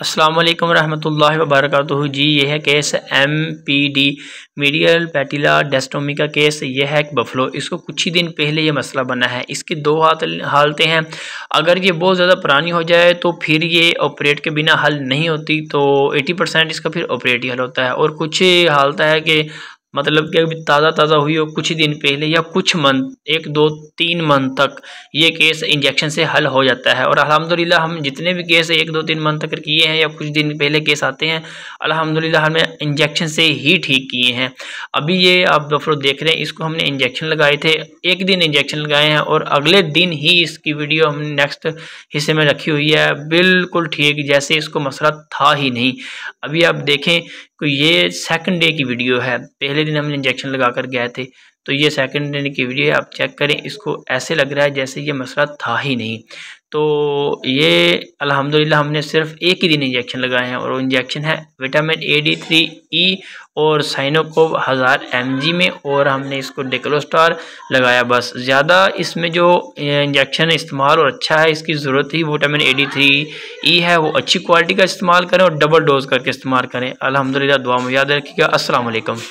अस्सलाम वालेकुम रहमतुल्लाहि जी यह है case M P D medial patellar desmotomy का केस यह है एक बफलो इसको कुछ ही दिन पहले यह मसला बना है इसकी दो हालतें हैं अगर ये बहुत ज़्यादा पुरानी हो जाए तो फिर ये ऑपरेट के बिना हल नहीं होती तो 80 परसेंट इसका फिर ऑपरेट ही हल होता है और कुछ हालत है कि मतलब कि अभी ताज़ा ताज़ा हुई हो कुछ ही दिन पहले या कुछ मंथ एक दो तीन मंथ तक ये केस इंजेक्शन से हल हो जाता है और अलहमदिल्ला हम जितने भी केस एक दो तीन मंथ तक किए हैं या कुछ दिन पहले केस आते हैं अलहमदिल्ला हमने इंजेक्शन से ही ठीक किए हैं अभी ये आप दोपहर देख रहे हैं इसको हमने इंजेक्शन लगाए थे एक दिन इंजेक्शन लगाए हैं और अगले दिन ही इसकी वीडियो हमने नेक्स्ट हिस्से में रखी हुई है बिल्कुल ठीक जैसे इसको मसला था ही नहीं अभी आप देखें कि ये सेकंड डे की वीडियो है पहले दिन हम इंजेक्शन लगा कर गए थे तो ये सेकंड डे की वीडियो आप चेक करें इसको ऐसे लग रहा है जैसे ये मसला था ही नहीं तो ये अल्हम्दुलिल्लाह हमने सिर्फ एक ही दिन इंजेक्शन लगाए हैं और इंजेक्शन है vitamin A D three E और साइनोकोव हज़ार एम जी में और हमने इसको डिकलोस्टार लगाया बस ज़्यादा इसमें जो इंजेक्शन इस्तेमाल और अच्छा है इसकी ज़रूरत ही vitamin A D three E है वो अच्छी क्वालिटी का इस्तेमाल करें और डबल डोज करके इस्तेमाल करें अलहमदिल्ला दुआ में याद रखिएगा असलकम